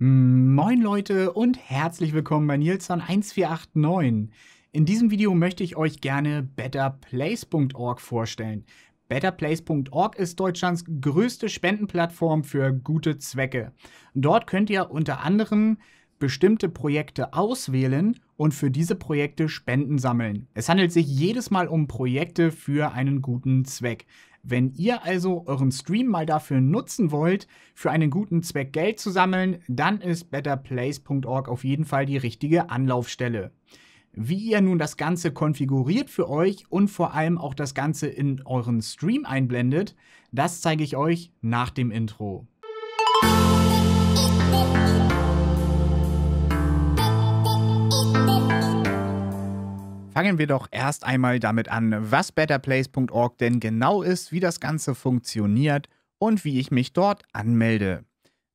Moin Leute und herzlich willkommen bei Nilsson1489. In diesem Video möchte ich euch gerne betterplace.org vorstellen. Betterplace.org ist Deutschlands größte Spendenplattform für gute Zwecke. Dort könnt ihr unter anderem bestimmte Projekte auswählen und für diese Projekte Spenden sammeln. Es handelt sich jedes Mal um Projekte für einen guten Zweck. Wenn ihr also euren Stream mal dafür nutzen wollt, für einen guten Zweck Geld zu sammeln, dann ist betterplace.org auf jeden Fall die richtige Anlaufstelle. Wie ihr nun das Ganze konfiguriert für euch und vor allem auch das Ganze in euren Stream einblendet, das zeige ich euch nach dem Intro. Fangen wir doch erst einmal damit an, was betterplace.org denn genau ist, wie das Ganze funktioniert und wie ich mich dort anmelde.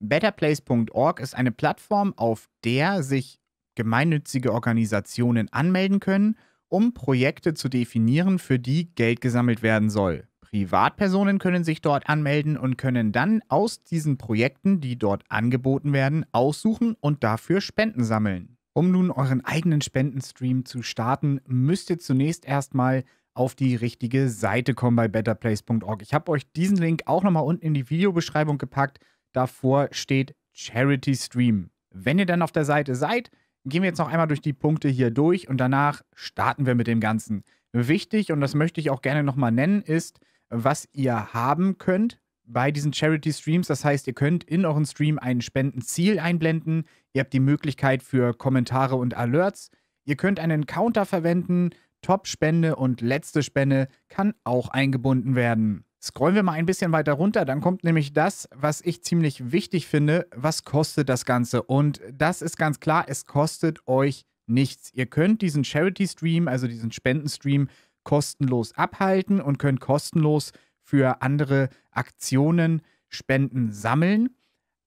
Betterplace.org ist eine Plattform, auf der sich gemeinnützige Organisationen anmelden können, um Projekte zu definieren, für die Geld gesammelt werden soll. Privatpersonen können sich dort anmelden und können dann aus diesen Projekten, die dort angeboten werden, aussuchen und dafür Spenden sammeln. Um nun euren eigenen Spendenstream zu starten, müsst ihr zunächst erstmal auf die richtige Seite kommen bei betterplace.org. Ich habe euch diesen Link auch nochmal unten in die Videobeschreibung gepackt. Davor steht Charity Stream. Wenn ihr dann auf der Seite seid, gehen wir jetzt noch einmal durch die Punkte hier durch und danach starten wir mit dem Ganzen. Wichtig, und das möchte ich auch gerne nochmal nennen, ist, was ihr haben könnt, bei diesen Charity-Streams. Das heißt, ihr könnt in euren Stream ein Spendenziel einblenden. Ihr habt die Möglichkeit für Kommentare und Alerts. Ihr könnt einen Counter verwenden. Top-Spende und letzte Spende kann auch eingebunden werden. Scrollen wir mal ein bisschen weiter runter, dann kommt nämlich das, was ich ziemlich wichtig finde, was kostet das Ganze? Und das ist ganz klar, es kostet euch nichts. Ihr könnt diesen Charity-Stream, also diesen Spenden-Stream, kostenlos abhalten und könnt kostenlos für andere Aktionen Spenden sammeln.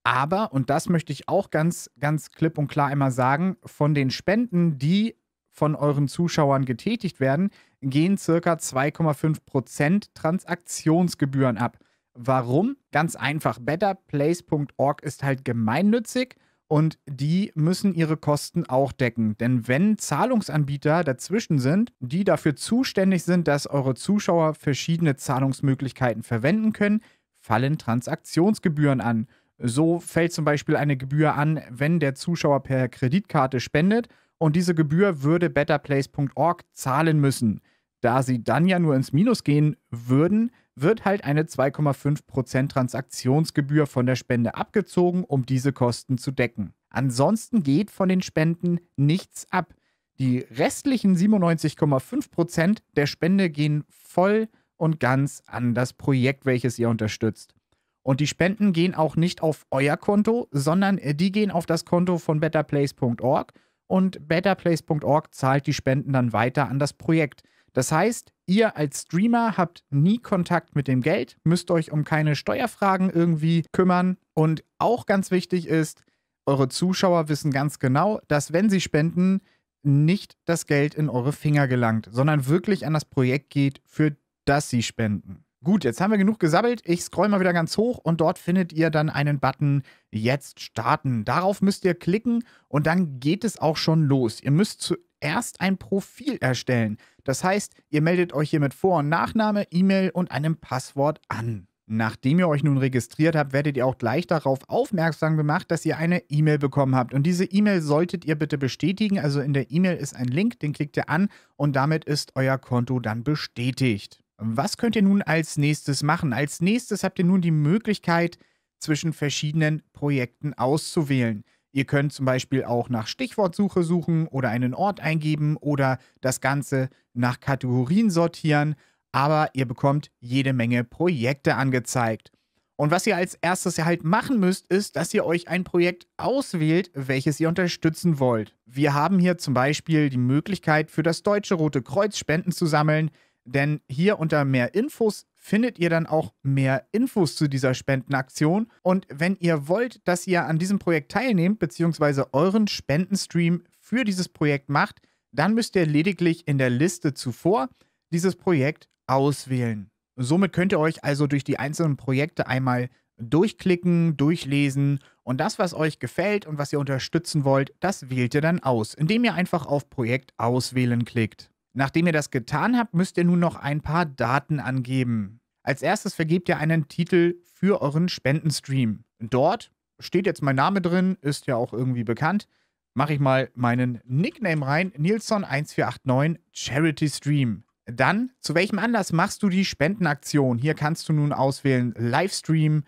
Aber, und das möchte ich auch ganz, ganz klipp und klar einmal sagen, von den Spenden, die von euren Zuschauern getätigt werden, gehen circa 2,5% Transaktionsgebühren ab. Warum? Ganz einfach. Betterplace.org ist halt gemeinnützig und die müssen ihre Kosten auch decken. Denn wenn Zahlungsanbieter dazwischen sind, die dafür zuständig sind, dass eure Zuschauer verschiedene Zahlungsmöglichkeiten verwenden können, fallen Transaktionsgebühren an. So fällt zum Beispiel eine Gebühr an, wenn der Zuschauer per Kreditkarte spendet und diese Gebühr würde betterplace.org zahlen müssen. Da sie dann ja nur ins Minus gehen würden, wird halt eine 2,5% Transaktionsgebühr von der Spende abgezogen, um diese Kosten zu decken. Ansonsten geht von den Spenden nichts ab. Die restlichen 97,5% der Spende gehen voll und ganz an das Projekt, welches ihr unterstützt. Und die Spenden gehen auch nicht auf euer Konto, sondern äh, die gehen auf das Konto von betterplace.org und betterplace.org zahlt die Spenden dann weiter an das Projekt. Das heißt, Ihr als Streamer habt nie Kontakt mit dem Geld, müsst euch um keine Steuerfragen irgendwie kümmern. Und auch ganz wichtig ist, eure Zuschauer wissen ganz genau, dass wenn sie spenden, nicht das Geld in eure Finger gelangt, sondern wirklich an das Projekt geht, für das sie spenden. Gut, jetzt haben wir genug gesabbelt. Ich scroll mal wieder ganz hoch und dort findet ihr dann einen Button Jetzt starten. Darauf müsst ihr klicken und dann geht es auch schon los. Ihr müsst erst ein Profil erstellen. Das heißt, ihr meldet euch hier mit Vor- und Nachname, E-Mail und einem Passwort an. Nachdem ihr euch nun registriert habt, werdet ihr auch gleich darauf aufmerksam gemacht, dass ihr eine E-Mail bekommen habt. Und diese E-Mail solltet ihr bitte bestätigen. Also in der E-Mail ist ein Link, den klickt ihr an und damit ist euer Konto dann bestätigt. Was könnt ihr nun als nächstes machen? Als nächstes habt ihr nun die Möglichkeit, zwischen verschiedenen Projekten auszuwählen. Ihr könnt zum Beispiel auch nach Stichwortsuche suchen oder einen Ort eingeben oder das Ganze nach Kategorien sortieren, aber ihr bekommt jede Menge Projekte angezeigt. Und was ihr als erstes halt machen müsst, ist, dass ihr euch ein Projekt auswählt, welches ihr unterstützen wollt. Wir haben hier zum Beispiel die Möglichkeit, für das Deutsche Rote Kreuz Spenden zu sammeln, denn hier unter mehr Infos findet ihr dann auch mehr Infos zu dieser Spendenaktion. Und wenn ihr wollt, dass ihr an diesem Projekt teilnehmt, beziehungsweise euren Spendenstream für dieses Projekt macht, dann müsst ihr lediglich in der Liste zuvor dieses Projekt auswählen. Somit könnt ihr euch also durch die einzelnen Projekte einmal durchklicken, durchlesen und das, was euch gefällt und was ihr unterstützen wollt, das wählt ihr dann aus, indem ihr einfach auf Projekt auswählen klickt. Nachdem ihr das getan habt, müsst ihr nun noch ein paar Daten angeben. Als erstes vergebt ihr einen Titel für euren Spendenstream. Dort steht jetzt mein Name drin, ist ja auch irgendwie bekannt. Mache ich mal meinen Nickname rein, Nilsson1489 Charity Stream. Dann, zu welchem Anlass machst du die Spendenaktion? Hier kannst du nun auswählen Livestream,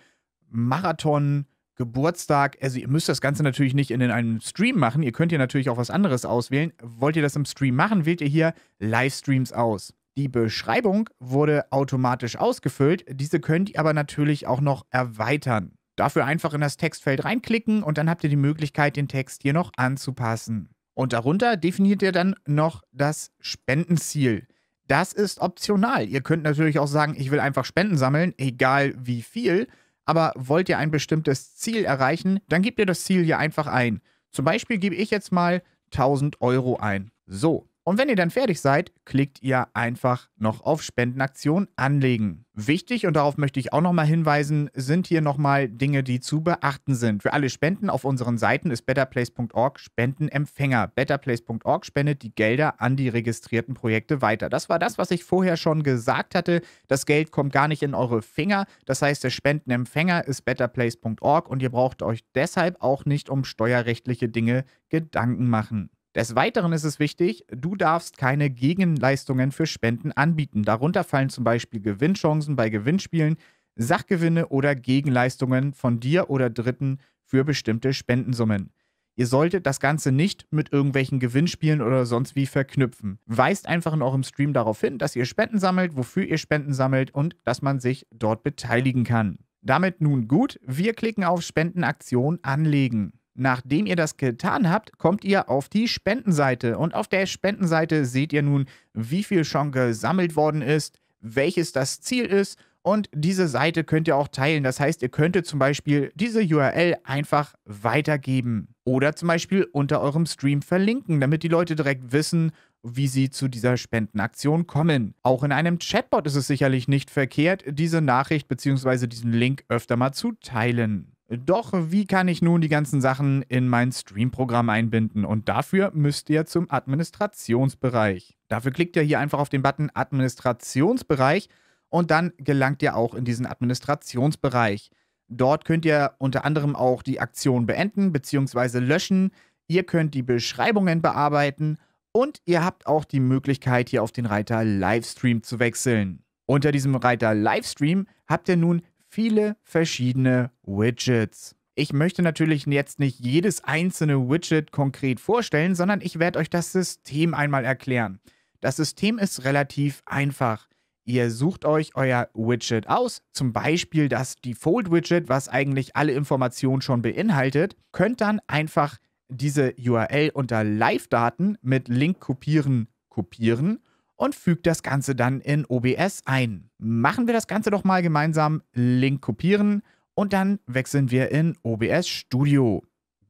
Marathon, Geburtstag, also ihr müsst das Ganze natürlich nicht in einem Stream machen, ihr könnt hier natürlich auch was anderes auswählen. Wollt ihr das im Stream machen, wählt ihr hier Livestreams aus. Die Beschreibung wurde automatisch ausgefüllt, diese könnt ihr aber natürlich auch noch erweitern. Dafür einfach in das Textfeld reinklicken und dann habt ihr die Möglichkeit, den Text hier noch anzupassen. Und darunter definiert ihr dann noch das Spendenziel. Das ist optional. Ihr könnt natürlich auch sagen, ich will einfach Spenden sammeln, egal wie viel aber wollt ihr ein bestimmtes Ziel erreichen, dann gebt ihr das Ziel hier einfach ein. Zum Beispiel gebe ich jetzt mal 1000 Euro ein. So. Und wenn ihr dann fertig seid, klickt ihr einfach noch auf Spendenaktion anlegen. Wichtig, und darauf möchte ich auch nochmal hinweisen, sind hier nochmal Dinge, die zu beachten sind. Für alle Spenden auf unseren Seiten ist betterplace.org Spendenempfänger. Betterplace.org spendet die Gelder an die registrierten Projekte weiter. Das war das, was ich vorher schon gesagt hatte. Das Geld kommt gar nicht in eure Finger. Das heißt, der Spendenempfänger ist betterplace.org und ihr braucht euch deshalb auch nicht um steuerrechtliche Dinge Gedanken machen. Des Weiteren ist es wichtig, du darfst keine Gegenleistungen für Spenden anbieten. Darunter fallen zum Beispiel Gewinnchancen bei Gewinnspielen, Sachgewinne oder Gegenleistungen von dir oder Dritten für bestimmte Spendensummen. Ihr solltet das Ganze nicht mit irgendwelchen Gewinnspielen oder sonst wie verknüpfen. Weist einfach in eurem Stream darauf hin, dass ihr Spenden sammelt, wofür ihr Spenden sammelt und dass man sich dort beteiligen kann. Damit nun gut, wir klicken auf Spendenaktion anlegen. Nachdem ihr das getan habt, kommt ihr auf die Spendenseite und auf der Spendenseite seht ihr nun, wie viel schon gesammelt worden ist, welches das Ziel ist und diese Seite könnt ihr auch teilen. Das heißt, ihr könntet zum Beispiel diese URL einfach weitergeben oder zum Beispiel unter eurem Stream verlinken, damit die Leute direkt wissen, wie sie zu dieser Spendenaktion kommen. Auch in einem Chatbot ist es sicherlich nicht verkehrt, diese Nachricht bzw. diesen Link öfter mal zu teilen. Doch wie kann ich nun die ganzen Sachen in mein Stream-Programm einbinden? Und dafür müsst ihr zum Administrationsbereich. Dafür klickt ihr hier einfach auf den Button Administrationsbereich und dann gelangt ihr auch in diesen Administrationsbereich. Dort könnt ihr unter anderem auch die Aktion beenden bzw. löschen. Ihr könnt die Beschreibungen bearbeiten und ihr habt auch die Möglichkeit, hier auf den Reiter Livestream zu wechseln. Unter diesem Reiter Livestream habt ihr nun viele verschiedene Widgets. Ich möchte natürlich jetzt nicht jedes einzelne Widget konkret vorstellen, sondern ich werde euch das System einmal erklären. Das System ist relativ einfach. Ihr sucht euch euer Widget aus, zum Beispiel das Default-Widget, was eigentlich alle Informationen schon beinhaltet, könnt dann einfach diese URL unter Live-Daten mit Link kopieren, kopieren und fügt das Ganze dann in OBS ein. Machen wir das Ganze doch mal gemeinsam. Link kopieren und dann wechseln wir in OBS Studio.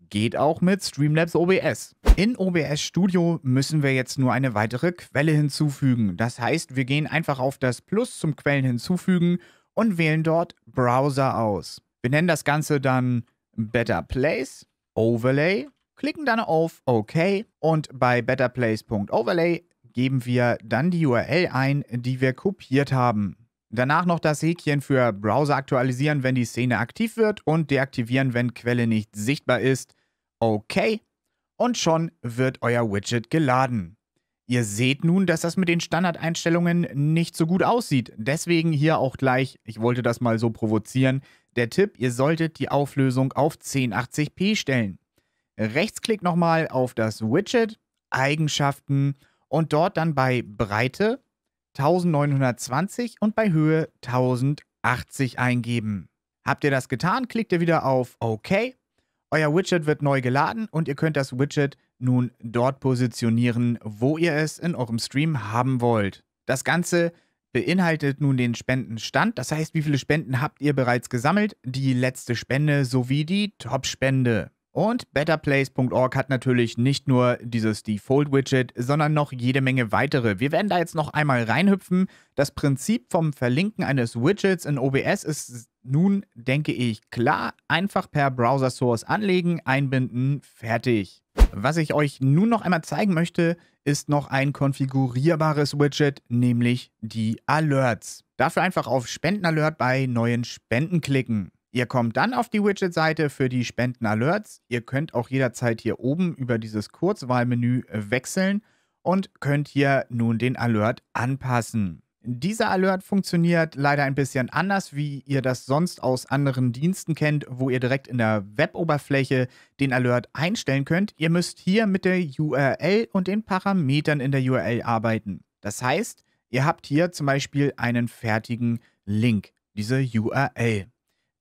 Geht auch mit Streamlabs OBS. In OBS Studio müssen wir jetzt nur eine weitere Quelle hinzufügen. Das heißt, wir gehen einfach auf das Plus zum Quellen hinzufügen und wählen dort Browser aus. Wir nennen das Ganze dann Better Place, Overlay, klicken dann auf OK und bei betterplace.overlay geben wir dann die URL ein, die wir kopiert haben. Danach noch das Häkchen für Browser aktualisieren, wenn die Szene aktiv wird und deaktivieren, wenn Quelle nicht sichtbar ist. Okay. Und schon wird euer Widget geladen. Ihr seht nun, dass das mit den Standardeinstellungen nicht so gut aussieht. Deswegen hier auch gleich, ich wollte das mal so provozieren, der Tipp, ihr solltet die Auflösung auf 1080p stellen. Rechtsklick nochmal auf das Widget, Eigenschaften und dort dann bei Breite 1920 und bei Höhe 1080 eingeben. Habt ihr das getan, klickt ihr wieder auf OK. Euer Widget wird neu geladen und ihr könnt das Widget nun dort positionieren, wo ihr es in eurem Stream haben wollt. Das Ganze beinhaltet nun den Spendenstand, das heißt, wie viele Spenden habt ihr bereits gesammelt, die letzte Spende sowie die Top-Spende. Und betterplace.org hat natürlich nicht nur dieses Default-Widget, sondern noch jede Menge weitere. Wir werden da jetzt noch einmal reinhüpfen. Das Prinzip vom Verlinken eines Widgets in OBS ist nun, denke ich, klar. Einfach per Browser Source anlegen, einbinden, fertig. Was ich euch nun noch einmal zeigen möchte, ist noch ein konfigurierbares Widget, nämlich die Alerts. Dafür einfach auf Spendenalert bei neuen Spenden klicken. Ihr kommt dann auf die Widget-Seite für die Spenden-Alerts. Ihr könnt auch jederzeit hier oben über dieses Kurzwahlmenü äh, wechseln und könnt hier nun den Alert anpassen. Dieser Alert funktioniert leider ein bisschen anders, wie ihr das sonst aus anderen Diensten kennt, wo ihr direkt in der Web-Oberfläche den Alert einstellen könnt. Ihr müsst hier mit der URL und den Parametern in der URL arbeiten. Das heißt, ihr habt hier zum Beispiel einen fertigen Link, diese URL.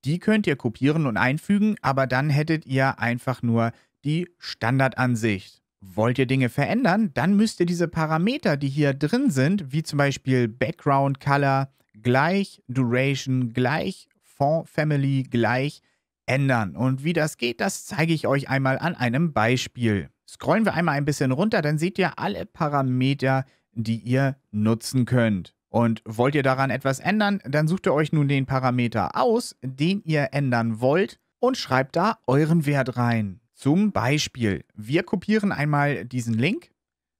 Die könnt ihr kopieren und einfügen, aber dann hättet ihr einfach nur die Standardansicht. Wollt ihr Dinge verändern, dann müsst ihr diese Parameter, die hier drin sind, wie zum Beispiel Background Color gleich, Duration gleich, Font Family gleich, ändern. Und wie das geht, das zeige ich euch einmal an einem Beispiel. Scrollen wir einmal ein bisschen runter, dann seht ihr alle Parameter, die ihr nutzen könnt. Und wollt ihr daran etwas ändern, dann sucht ihr euch nun den Parameter aus, den ihr ändern wollt und schreibt da euren Wert rein. Zum Beispiel, wir kopieren einmal diesen Link,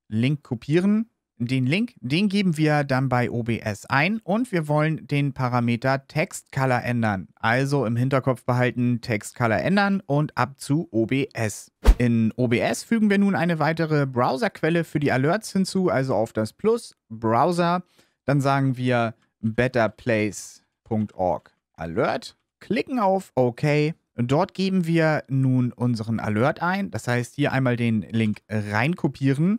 Link kopieren, den Link, den geben wir dann bei OBS ein und wir wollen den Parameter TextColor ändern. Also im Hinterkopf behalten, TextColor ändern und ab zu OBS. In OBS fügen wir nun eine weitere Browserquelle für die Alerts hinzu, also auf das Plus, Browser, dann sagen wir betterplace.org Alert, klicken auf OK. Dort geben wir nun unseren Alert ein. Das heißt, hier einmal den Link reinkopieren.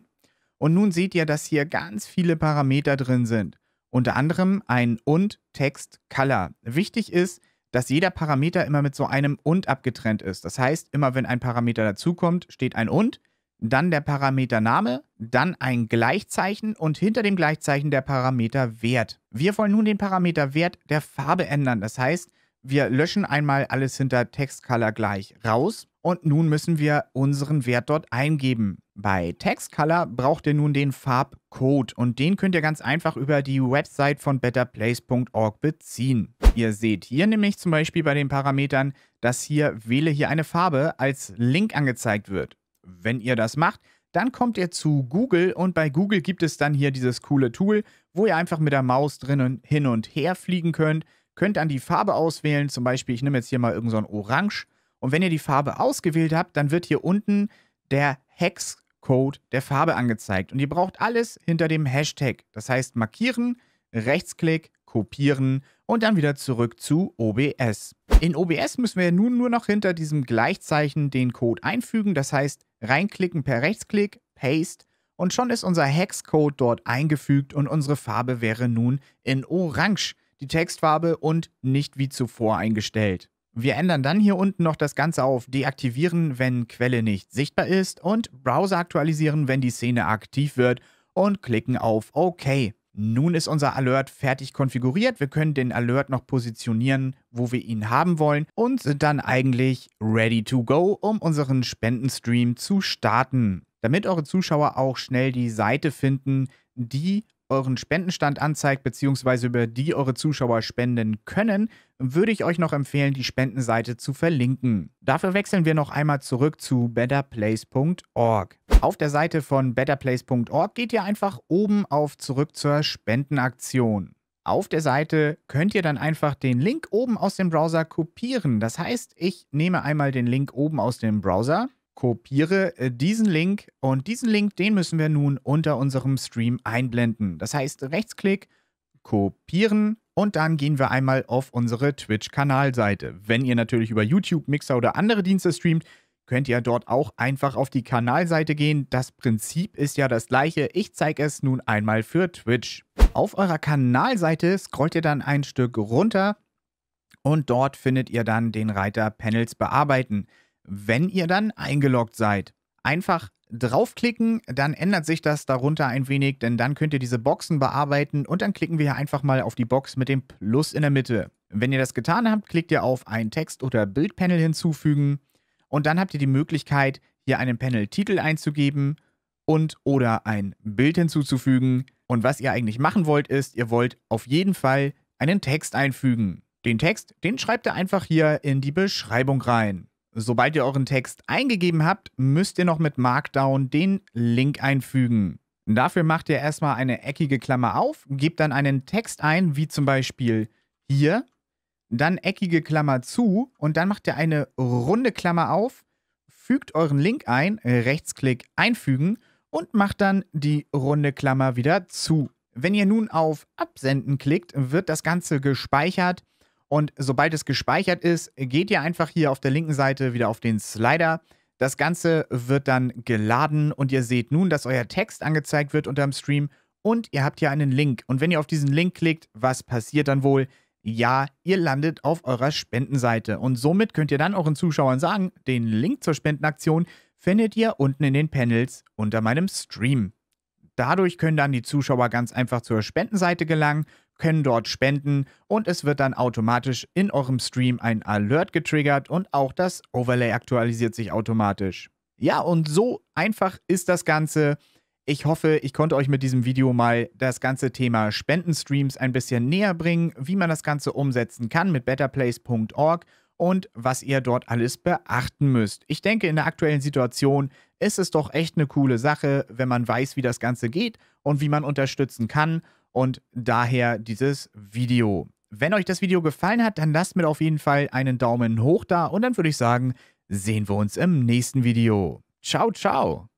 Und nun seht ihr, dass hier ganz viele Parameter drin sind. Unter anderem ein und Text Color. Wichtig ist, dass jeder Parameter immer mit so einem und abgetrennt ist. Das heißt, immer wenn ein Parameter dazukommt, steht ein und dann der Parameter Name, dann ein Gleichzeichen und hinter dem Gleichzeichen der Parameter Wert. Wir wollen nun den Parameter Wert der Farbe ändern. Das heißt, wir löschen einmal alles hinter Textcolor gleich raus und nun müssen wir unseren Wert dort eingeben. Bei Textcolor braucht ihr nun den Farbcode und den könnt ihr ganz einfach über die Website von betterplace.org beziehen. Ihr seht hier nämlich zum Beispiel bei den Parametern, dass hier Wähle hier eine Farbe als Link angezeigt wird. Wenn ihr das macht, dann kommt ihr zu Google und bei Google gibt es dann hier dieses coole Tool, wo ihr einfach mit der Maus drinnen hin und her fliegen könnt, könnt dann die Farbe auswählen, zum Beispiel, ich nehme jetzt hier mal irgendein so Orange und wenn ihr die Farbe ausgewählt habt, dann wird hier unten der Hexcode der Farbe angezeigt und ihr braucht alles hinter dem Hashtag, das heißt markieren, Rechtsklick, kopieren und dann wieder zurück zu OBS. In OBS müssen wir nun nur noch hinter diesem Gleichzeichen den Code einfügen, das heißt reinklicken per Rechtsklick, Paste und schon ist unser Hexcode dort eingefügt und unsere Farbe wäre nun in Orange, die Textfarbe und nicht wie zuvor eingestellt. Wir ändern dann hier unten noch das Ganze auf Deaktivieren, wenn Quelle nicht sichtbar ist und Browser aktualisieren, wenn die Szene aktiv wird und klicken auf OK. Nun ist unser Alert fertig konfiguriert. Wir können den Alert noch positionieren, wo wir ihn haben wollen und sind dann eigentlich ready to go, um unseren Spendenstream zu starten. Damit eure Zuschauer auch schnell die Seite finden, die euren Spendenstand anzeigt, beziehungsweise über die eure Zuschauer spenden können, würde ich euch noch empfehlen, die Spendenseite zu verlinken. Dafür wechseln wir noch einmal zurück zu betterplace.org. Auf der Seite von betterplace.org geht ihr einfach oben auf Zurück zur Spendenaktion. Auf der Seite könnt ihr dann einfach den Link oben aus dem Browser kopieren. Das heißt, ich nehme einmal den Link oben aus dem Browser, kopiere äh, diesen Link und diesen Link, den müssen wir nun unter unserem Stream einblenden. Das heißt, Rechtsklick, kopieren und dann gehen wir einmal auf unsere Twitch-Kanalseite. Wenn ihr natürlich über YouTube, Mixer oder andere Dienste streamt, könnt ihr dort auch einfach auf die Kanalseite gehen. Das Prinzip ist ja das gleiche. Ich zeige es nun einmal für Twitch. Auf eurer Kanalseite scrollt ihr dann ein Stück runter und dort findet ihr dann den Reiter Panels bearbeiten wenn ihr dann eingeloggt seid. Einfach draufklicken, dann ändert sich das darunter ein wenig, denn dann könnt ihr diese Boxen bearbeiten und dann klicken wir hier einfach mal auf die Box mit dem Plus in der Mitte. Wenn ihr das getan habt, klickt ihr auf ein Text- oder Bildpanel hinzufügen und dann habt ihr die Möglichkeit, hier einen Panel-Titel einzugeben und oder ein Bild hinzuzufügen. Und was ihr eigentlich machen wollt, ist, ihr wollt auf jeden Fall einen Text einfügen. Den Text, den schreibt ihr einfach hier in die Beschreibung rein. Sobald ihr euren Text eingegeben habt, müsst ihr noch mit Markdown den Link einfügen. Dafür macht ihr erstmal eine eckige Klammer auf, gebt dann einen Text ein, wie zum Beispiel hier, dann eckige Klammer zu und dann macht ihr eine runde Klammer auf, fügt euren Link ein, Rechtsklick einfügen und macht dann die runde Klammer wieder zu. Wenn ihr nun auf Absenden klickt, wird das Ganze gespeichert und sobald es gespeichert ist, geht ihr einfach hier auf der linken Seite wieder auf den Slider. Das Ganze wird dann geladen und ihr seht nun, dass euer Text angezeigt wird unter dem Stream und ihr habt hier einen Link. Und wenn ihr auf diesen Link klickt, was passiert dann wohl? Ja, ihr landet auf eurer Spendenseite und somit könnt ihr dann euren Zuschauern sagen, den Link zur Spendenaktion findet ihr unten in den Panels unter meinem Stream. Dadurch können dann die Zuschauer ganz einfach zur Spendenseite gelangen, können dort spenden und es wird dann automatisch in eurem Stream ein Alert getriggert und auch das Overlay aktualisiert sich automatisch. Ja, und so einfach ist das Ganze. Ich hoffe, ich konnte euch mit diesem Video mal das ganze Thema Spendenstreams ein bisschen näher bringen, wie man das Ganze umsetzen kann mit betterplace.org und was ihr dort alles beachten müsst. Ich denke, in der aktuellen Situation ist es doch echt eine coole Sache, wenn man weiß, wie das Ganze geht und wie man unterstützen kann. Und daher dieses Video. Wenn euch das Video gefallen hat, dann lasst mir auf jeden Fall einen Daumen hoch da und dann würde ich sagen, sehen wir uns im nächsten Video. Ciao, ciao!